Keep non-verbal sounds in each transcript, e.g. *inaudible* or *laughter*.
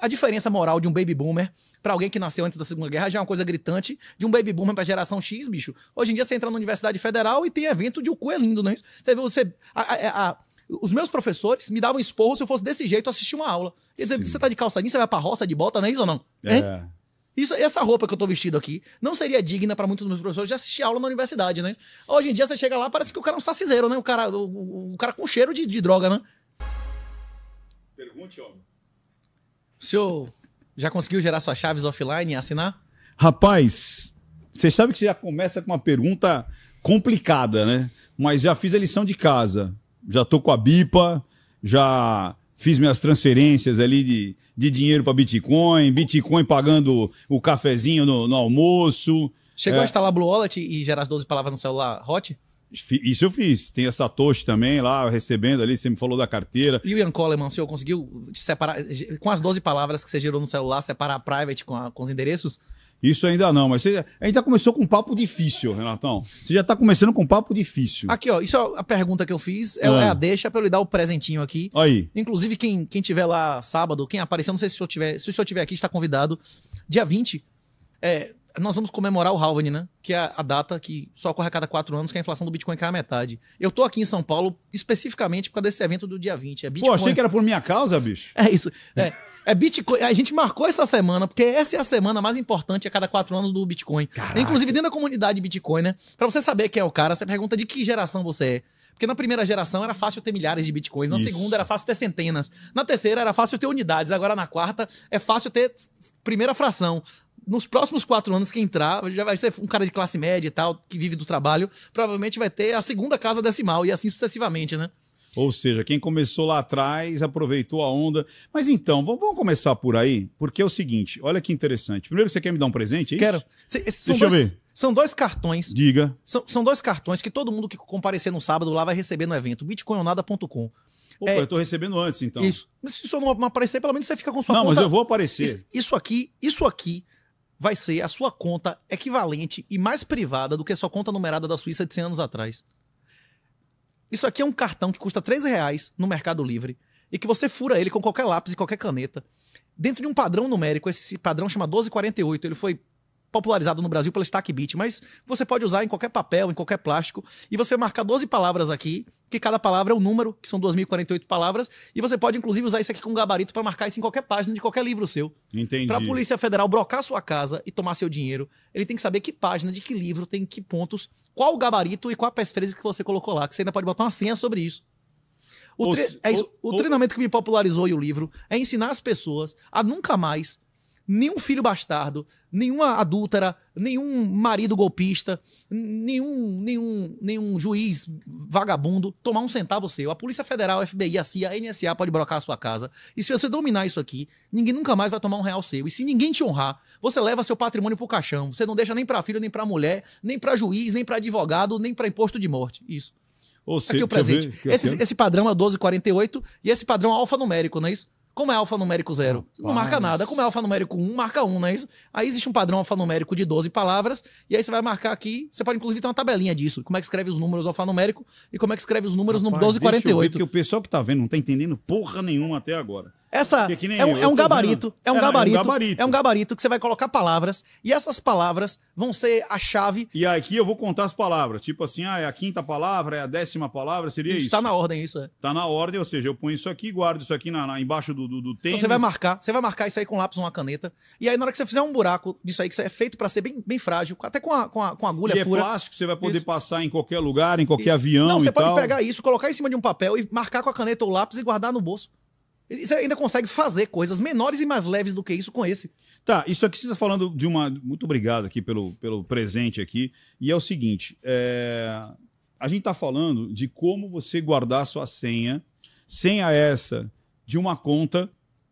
A diferença moral de um baby boomer para alguém que nasceu antes da Segunda Guerra já é uma coisa gritante. De um baby boomer pra geração X, bicho. Hoje em dia você entra na Universidade Federal e tem evento de o cu é lindo, né? Você, você, a, a, a, os meus professores me davam esporro se eu fosse desse jeito assistir uma aula. dizer, você tá de calçadinho, você vai pra roça de bota, não é isso ou não? É. Isso, essa roupa que eu tô vestido aqui não seria digna para muitos dos meus professores de assistir aula na universidade, né? Hoje em dia você chega lá, parece que o cara é um saciseiro, né? O cara, o, o cara com cheiro de, de droga, né? Pergunte, homem. O senhor já conseguiu gerar suas chaves offline e assinar? Rapaz, você sabe que você já começa com uma pergunta complicada, né? Mas já fiz a lição de casa. Já tô com a BIPA, já fiz minhas transferências ali de, de dinheiro para Bitcoin, Bitcoin pagando o cafezinho no, no almoço. Chegou é... a instalar Blue Wallet e gerar as 12 palavras no celular hot? Isso eu fiz. Tem essa tocha também lá, recebendo ali, você me falou da carteira. E o Ian Coleman, o senhor conseguiu separar, com as 12 palavras que você gerou no celular, separar a private com, a, com os endereços? Isso ainda não, mas você ainda começou com um papo difícil, Renatão. Você já está começando com um papo difícil. Aqui, ó, isso é a pergunta que eu fiz, é, ah. é a deixa para eu lhe dar o presentinho aqui. Aí. Inclusive, quem, quem tiver lá sábado, quem aparecer, não sei se o senhor tiver, se o senhor tiver aqui, está convidado. Dia 20, é, nós vamos comemorar o halving, né? Que é a data que só ocorre a cada quatro anos, que a inflação do Bitcoin cai a metade. Eu tô aqui em São Paulo especificamente por causa desse evento do dia 20. É Bitcoin. Pô, achei que era por minha causa, bicho. É isso. É, é Bitcoin. A gente marcou essa semana, porque essa é a semana mais importante a cada quatro anos do Bitcoin. Caraca. Inclusive dentro da comunidade Bitcoin, né? Pra você saber quem é o cara, você pergunta de que geração você é. Porque na primeira geração era fácil ter milhares de bitcoins, na Isso. segunda era fácil ter centenas, na terceira era fácil ter unidades, agora na quarta é fácil ter primeira fração nos próximos quatro anos que entrar, já vai ser um cara de classe média e tal, que vive do trabalho, provavelmente vai ter a segunda casa decimal e assim sucessivamente, né? Ou seja, quem começou lá atrás aproveitou a onda. Mas então, vamos começar por aí, porque é o seguinte: olha que interessante. Primeiro, você quer me dar um presente? É Quero. Deixa dois, eu ver. São dois cartões. Diga. São, são dois cartões que todo mundo que comparecer no sábado lá vai receber no evento: bitcoinonada.com. Opa, é, eu tô recebendo antes, então. Isso. Mas se senhor não aparecer, pelo menos você fica com sua Não, conta. mas eu vou aparecer. Isso, isso aqui, isso aqui vai ser a sua conta equivalente e mais privada do que a sua conta numerada da Suíça de 100 anos atrás. Isso aqui é um cartão que custa 13 reais no Mercado Livre e que você fura ele com qualquer lápis e qualquer caneta. Dentro de um padrão numérico, esse padrão chama 1248, ele foi popularizado no Brasil pela Stack Beat, mas você pode usar em qualquer papel, em qualquer plástico, e você marcar 12 palavras aqui, que cada palavra é um número, que são 2048 palavras, e você pode inclusive usar isso aqui com gabarito para marcar isso em qualquer página de qualquer livro seu. Entendi. Para a Polícia Federal brocar sua casa e tomar seu dinheiro, ele tem que saber que página, de que livro, tem que pontos, qual o gabarito e qual a passphrase que você colocou lá, que você ainda pode botar uma senha sobre isso. O, tre... é isso. o treinamento que me popularizou e o livro é ensinar as pessoas a nunca mais nenhum filho bastardo, nenhuma adúltera, nenhum marido golpista, nenhum, nenhum, nenhum juiz vagabundo tomar um centavo seu. A Polícia Federal, a FBI, a CIA, a NSA pode brocar a sua casa. E se você dominar isso aqui, ninguém nunca mais vai tomar um real seu. E se ninguém te honrar, você leva seu patrimônio pro caixão. Você não deixa nem pra filho, nem pra mulher, nem pra juiz, nem pra advogado, nem pra imposto de morte. Isso. Ou seja, aqui o presente. Ver, esse, é esse padrão é 1248 e esse padrão é alfanumérico, não é isso? Como é alfanumérico zero? Não marca nada. Como é alfanumérico 1, um, marca 1, um, não é isso? Aí existe um padrão alfanumérico de 12 palavras, e aí você vai marcar aqui. Você pode, inclusive, ter uma tabelinha disso. Como é que escreve os números alfanumérico e como é que escreve os números Rapaz, no 1248. Porque o pessoal que tá vendo não tá entendendo porra nenhuma até agora. Essa é um, é um gabarito, é um, gabarito, é um gabarito, é um gabarito que você vai colocar palavras e essas palavras vão ser a chave. E aqui eu vou contar as palavras, tipo assim, ah, é a quinta palavra, é a décima palavra, seria isso. Está na ordem isso, é. Tá na ordem, ou seja, eu ponho isso aqui, guardo isso aqui na, na embaixo do, do, do então tênis. você vai marcar, você vai marcar isso aí com lápis, uma caneta e aí na hora que você fizer um buraco disso aí que é feito para ser bem, bem frágil, até com a, com a, com a agulha e é fura. é plástico, você vai poder isso. passar em qualquer lugar, em qualquer isso. avião Não, você pode pegar isso, colocar em cima de um papel e marcar com a caneta ou lápis e guardar no bolso você ainda consegue fazer coisas menores e mais leves do que isso com esse. Tá, isso aqui você está falando de uma. Muito obrigado aqui pelo, pelo presente aqui. E é o seguinte: é... a gente está falando de como você guardar a sua senha, senha essa de uma conta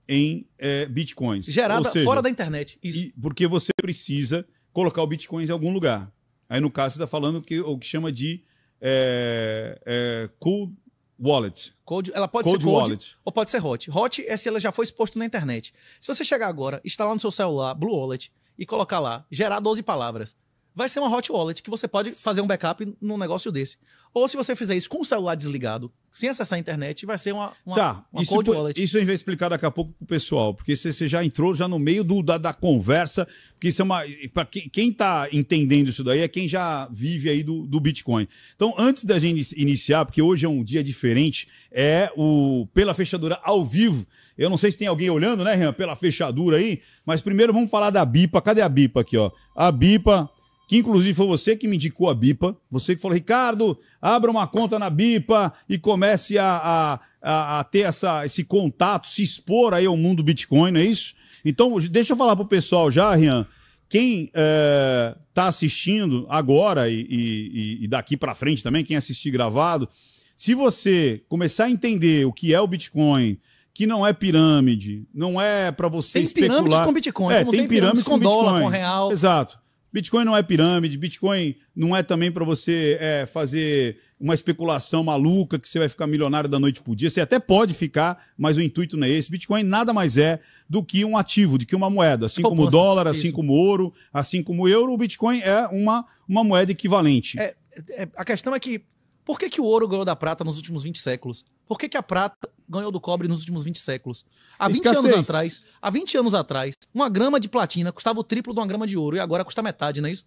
em é, bitcoins. Gerada seja, fora da internet. Isso. porque você precisa colocar o bitcoins em algum lugar. Aí, no caso, você está falando que, o que chama de é, é, cold Wallet. Cold, ela pode cold ser cold wallet. ou pode ser hot. Hot é se ela já foi exposta na internet. Se você chegar agora, instalar no seu celular Blue Wallet e colocar lá, gerar 12 palavras vai ser uma hot wallet que você pode fazer um backup num negócio desse. Ou se você fizer isso com o celular desligado, sem acessar a internet, vai ser uma, uma, tá, uma isso cold wallet. Isso a gente vai explicar daqui a pouco pro pessoal, porque você já entrou já no meio do, da, da conversa, porque isso é uma. Para quem, quem tá entendendo isso daí é quem já vive aí do, do Bitcoin. Então, antes da gente iniciar, porque hoje é um dia diferente, é o Pela Fechadura ao vivo. Eu não sei se tem alguém olhando, né, Rian, pela fechadura aí, mas primeiro vamos falar da BIPA. Cadê a BIPA aqui, ó? A BIPA que inclusive foi você que me indicou a BIPA, você que falou, Ricardo, abra uma conta na BIPA e comece a, a, a ter essa, esse contato, se expor aí ao mundo Bitcoin, não é isso? Então, deixa eu falar pro pessoal já, Rian, quem está eh, é, assistindo agora e, e, e daqui para frente também, quem assistir gravado, se você começar a entender o que é o Bitcoin, que não é pirâmide, não é para você especular. Tem pirâmides com Bitcoin, é, tem, tem pirâmides, pirâmides com, com, dólar, Bitcoin. com real. Exato. Bitcoin não é pirâmide, Bitcoin não é também para você é, fazer uma especulação maluca que você vai ficar milionário da noite para o dia. Você até pode ficar, mas o intuito não é esse. Bitcoin nada mais é do que um ativo, do que uma moeda. Assim como o dólar, assim isso. como o ouro, assim como o euro, o Bitcoin é uma, uma moeda equivalente. É, é, a questão é que por que, que o ouro ganhou da prata nos últimos 20 séculos? Por que, que a prata ganhou do cobre nos últimos 20 séculos. Há 20 Escassez. anos atrás, há 20 anos atrás, uma grama de platina custava o triplo de uma grama de ouro e agora custa metade, não é isso?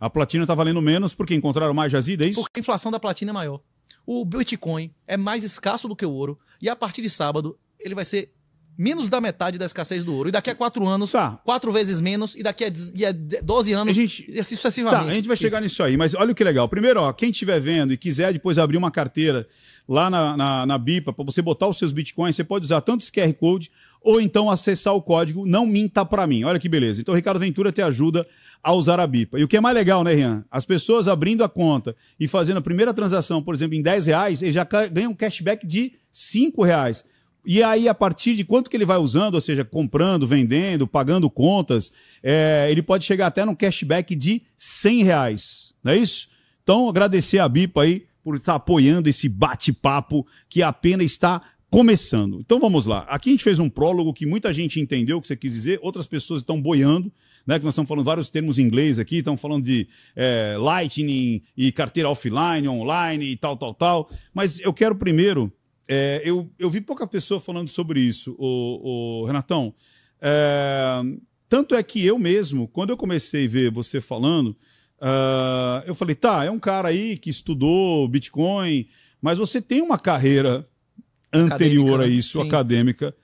A platina tá valendo menos porque encontraram mais jazida, é isso? Porque a inflação da platina é maior. O Bitcoin é mais escasso do que o ouro e a partir de sábado ele vai ser menos da metade da escassez do ouro. E daqui a quatro anos, tá. quatro vezes menos, e daqui a, e a 12 anos, a gente, e assim sucessivamente. Tá, a gente vai chegar Isso. nisso aí, mas olha o que legal. Primeiro, ó, quem estiver vendo e quiser depois abrir uma carteira lá na, na, na BIPA para você botar os seus bitcoins, você pode usar tanto esse QR Code ou então acessar o código Não Minta Pra Mim. Olha que beleza. Então, Ricardo Ventura te ajuda a usar a BIPA. E o que é mais legal, né, Rian? As pessoas abrindo a conta e fazendo a primeira transação, por exemplo, em 10 reais, eles já ganham um cashback de 5 reais. E aí, a partir de quanto que ele vai usando, ou seja, comprando, vendendo, pagando contas, é, ele pode chegar até num cashback de 100 reais. Não é isso? Então, agradecer a Bipa aí por estar apoiando esse bate-papo que apenas está começando. Então, vamos lá. Aqui a gente fez um prólogo que muita gente entendeu o que você quis dizer, outras pessoas estão boiando. Né, que nós estamos falando vários termos em inglês aqui, estamos falando de é, Lightning e carteira offline, online e tal, tal, tal. Mas eu quero primeiro é, eu, eu vi pouca pessoa falando sobre isso, o, o Renatão. É, tanto é que eu mesmo, quando eu comecei a ver você falando, é, eu falei, tá, é um cara aí que estudou Bitcoin, mas você tem uma carreira anterior acadêmica, a né? isso, sim. acadêmica,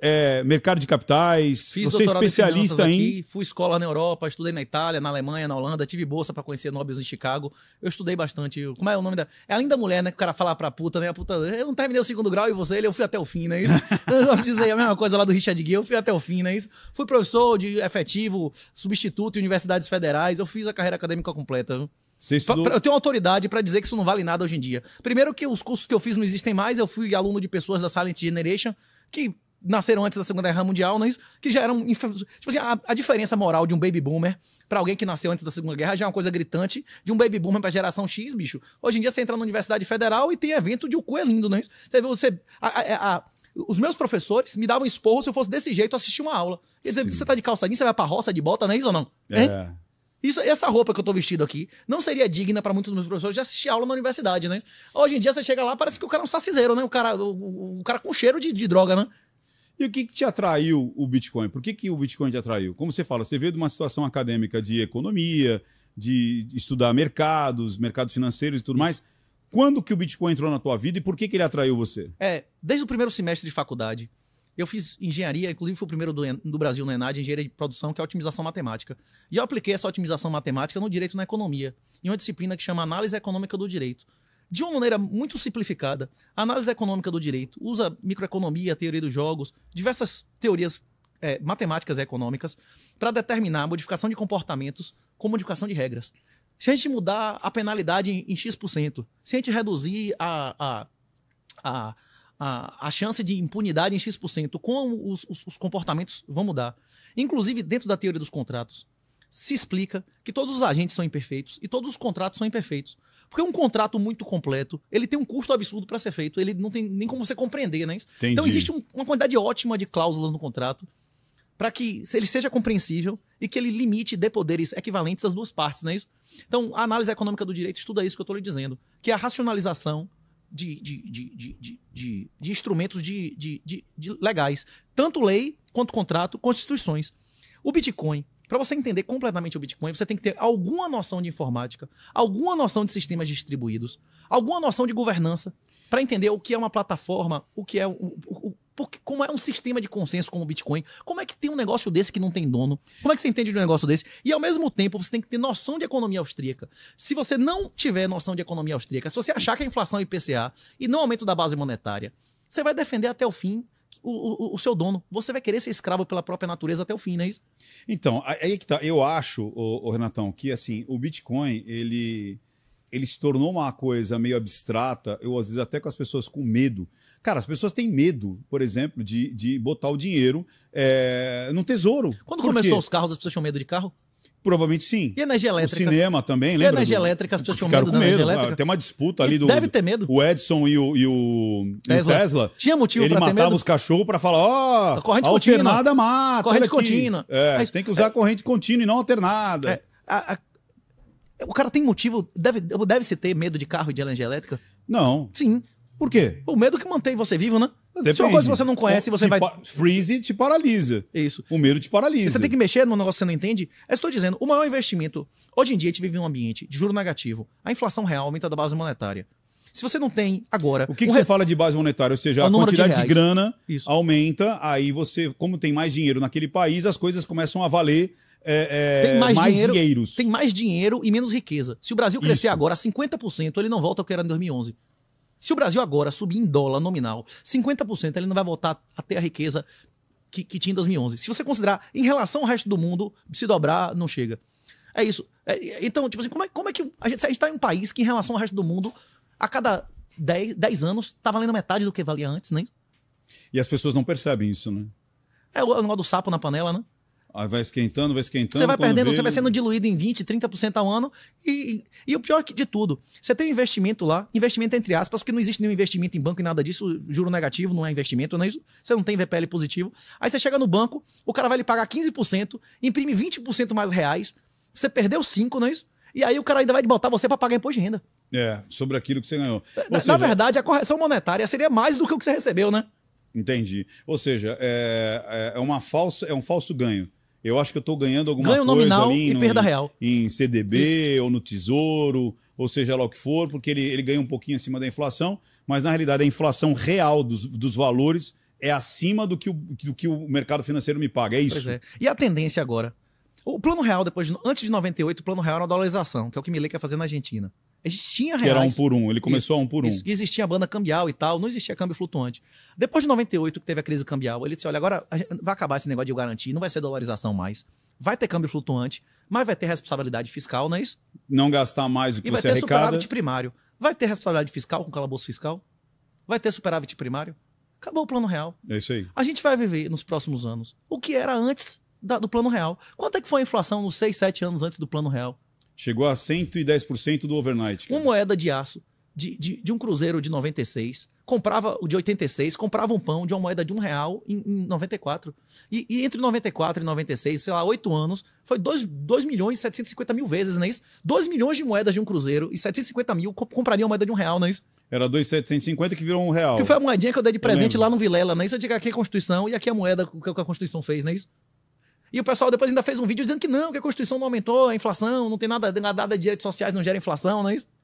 é, mercado de capitais, Fiz você é especialista em. Aqui, fui escola na Europa, estudei na Itália, na Alemanha, na Holanda, tive bolsa para conhecer Nobels em Chicago. Eu estudei bastante. Como é o nome da. É a linda mulher, né? Que o cara fala pra puta, né? A puta, eu não terminei o segundo grau e você, ele, eu fui até o fim, né? É isso. *laughs* *laughs* eu posso dizer a mesma coisa lá do Richard Gere, eu fui até o fim, né? É isso. Fui professor de efetivo, substituto em universidades federais, eu fiz a carreira acadêmica completa. Viu? Estudou... Eu tenho autoridade para dizer que isso não vale nada hoje em dia. Primeiro que os cursos que eu fiz não existem mais, eu fui aluno de pessoas da Silent Generation que nasceram antes da Segunda Guerra Mundial, não é isso? Que já eram. Tipo assim, a, a diferença moral de um baby boomer para alguém que nasceu antes da Segunda Guerra já é uma coisa gritante. De um baby boomer pra geração X, bicho. Hoje em dia você entra na Universidade Federal e tem evento de o cu é lindo, não é isso? Você vê, você. A, a, os meus professores me davam esporro se eu fosse desse jeito assistir uma aula. Quer dizer, você tá de calçadinho, você vai pra roça de bota, não é isso ou não? É. Hein? Isso, essa roupa que eu tô vestido aqui não seria digna para muitos dos meus professores de assistir aula na universidade, né? Hoje em dia você chega lá, parece que o cara é um saciseiro, né? O cara, o, o cara com cheiro de, de droga, né? E o que, que te atraiu o Bitcoin? Por que, que o Bitcoin te atraiu? Como você fala, você veio de uma situação acadêmica de economia, de estudar mercados, mercados financeiros e tudo mais. Quando que o Bitcoin entrou na tua vida e por que, que ele atraiu você? É, desde o primeiro semestre de faculdade, eu fiz engenharia, inclusive fui o primeiro do, do Brasil no Enad, engenharia de produção, que é otimização matemática. E eu apliquei essa otimização matemática no direito na economia, em uma disciplina que chama análise econômica do direito de uma maneira muito simplificada, a análise econômica do direito, usa microeconomia, teoria dos jogos, diversas teorias é, matemáticas e econômicas para determinar a modificação de comportamentos com modificação de regras. Se a gente mudar a penalidade em, em X%, se a gente reduzir a, a, a, a, a chance de impunidade em X%, como os, os, os comportamentos vão mudar. Inclusive, dentro da teoria dos contratos, se explica que todos os agentes são imperfeitos e todos os contratos são imperfeitos. Porque um contrato muito completo, ele tem um custo absurdo para ser feito, ele não tem nem como você compreender, né? Entendi. Então existe um, uma quantidade ótima de cláusulas no contrato para que ele seja compreensível e que ele limite de poderes equivalentes às duas partes, né isso? Então, a análise econômica do direito estuda isso que eu estou lhe dizendo, que é a racionalização de, de, de, de, de instrumentos de, legais, tanto lei quanto contrato, constituições. O Bitcoin, para você entender completamente o Bitcoin, você tem que ter alguma noção de informática, alguma noção de sistemas distribuídos, alguma noção de governança, para entender o que é uma plataforma, o que é o, o, o porque como é um sistema de consenso como o Bitcoin, como é que tem um negócio desse que não tem dono? Como é que você entende de um negócio desse? E ao mesmo tempo, você tem que ter noção de economia austríaca. Se você não tiver noção de economia austríaca, se você achar que a inflação é IPCA e não aumento da base monetária, você vai defender até o fim o, o, o, seu dono. Você vai querer ser escravo pela própria natureza até o fim, não é isso? Então, aí é que tá. Eu acho, ô, ô Renatão, que assim, o Bitcoin, ele, ele se tornou uma coisa meio abstrata. Eu, às vezes, até com as pessoas com medo. Cara, as pessoas têm medo, por exemplo, de, de botar o dinheiro é, tesouro. Quando começou os carros, as pessoas tinham medo de carro? Provavelmente sim. E energia elétrica? O cinema também, lembra? E energia elétrica, as pessoas tinham medo da energia elétrica. Ah, tem uma disputa ali e do... Deve ter medo. O Edson e o, e o Tesla. E o Tesla. Tinha motivo pra ter medo? Ele matava os cachorros pra falar, ó, oh, corrente alternada mata. Corrente contínua. É, Mas, tem que usar é, corrente contínua e não alternada. É, a, a, o cara tem motivo, deve, deve se ter medo de carro e de energia elétrica? Não. Sim. Por quê? O medo que mantém você vivo, né? Depende. Se é uma coisa que você não conhece, você te vai. Freeze te paralisa. Isso. O medo te paralisa. Você tem que mexer num negócio que você não entende. Eu estou dizendo, o maior investimento. Hoje em dia a gente vive em um ambiente de juro negativo. A inflação real aumenta da base monetária. Se você não tem agora. O que, que você fala de base monetária? Ou seja, a quantidade de, de grana Isso. aumenta, aí você, como tem mais dinheiro naquele país, as coisas começam a valer. É, é, tem mais, mais dinheiro, dinheiros. Tem mais dinheiro e menos riqueza. Se o Brasil crescer Isso. agora a 50%, ele não volta ao que era em 2011. Se o Brasil agora subir em dólar nominal 50%, ele não vai voltar a ter a riqueza que, que, tinha em 2011. Se você considerar em relação ao resto do mundo, se dobrar, não chega. É isso. É, é então, tipo assim, como é, como é que. A gente está em um país que, em relação ao resto do mundo, a cada 10, 10 anos, está valendo metade do que valia antes, né? E as pessoas não percebem isso, né? É o é negócio do sapo na panela, né? Aí vai esquentando, vai esquentando. Você vai perdendo, você vai sendo diluído em 20%, 30% ao ano. E, e, e o pior de tudo, você tem um investimento lá, investimento entre aspas, porque não existe nenhum investimento em banco e nada disso, juro negativo, não é investimento, não é isso. Você não tem VPL positivo. Aí você chega no banco, o cara vai lhe pagar 15%, imprime 20% mais reais, você perdeu 5%, não é isso? E aí o cara ainda vai botar você para pagar imposto de renda. É, sobre aquilo que você ganhou. Na, seja... na verdade, a correção monetária seria mais do que o que você recebeu, né? Entendi. Ou seja, é, é, é uma falsa, é um falso ganho eu acho que eu estou ganhando alguma Ganho coisa nominal ali e no, perda em, real. em CDB Isso. ou no Tesouro, ou seja lá o que for, porque ele, ele ganha um pouquinho acima da inflação, mas na realidade a inflação real dos, dos valores é acima do que, o, do que o mercado financeiro me paga. É isso. É. E a tendência agora? O plano real, depois antes de 98, o plano real era a dolarização, que é o que Milei quer fazer na Argentina. Existia reais. Que era um por um, ele começou a um por um. Isso, existia a banda cambial e tal, não existia câmbio flutuante. Depois de 98, que teve a crise cambial, ele disse: olha, agora vai acabar esse negócio de garantir, não vai ser dolarização mais. Vai ter câmbio flutuante, mas vai ter responsabilidade fiscal, não é isso? Não gastar mais o que e você arrecada. vai ter arrecada. superávit primário. Vai ter responsabilidade fiscal com calabouço fiscal? Vai ter superávit primário? Acabou o plano real. É isso aí. A gente vai viver nos próximos anos o que era antes da, do plano real. Quanto é que foi a inflação nos 6, 7 anos antes do plano real? Chegou a 110% do overnight. Cara. Uma moeda de aço de, de, de, um cruzeiro de 96, comprava o de 86, comprava um pão de uma moeda de um real em, em 94. E, e, entre 94 e 96, sei lá, oito anos, foi 2, 2 milhões e 750 mil vezes, não é isso? 2 milhões de moedas de um cruzeiro e 750 mil compraria uma moeda de um real, não é isso? Era 2,750 que virou um real. Que foi a moedinha que eu dei de presente lá no Vilela, não é isso? Eu digo aqui a Constituição e aqui a moeda que a Constituição fez, não é isso? E o pessoal depois ainda fez um vídeo dizendo que não, que a Constituição não aumentou a inflação, não tem nada, nada de direitos sociais, não gera inflação, não é isso?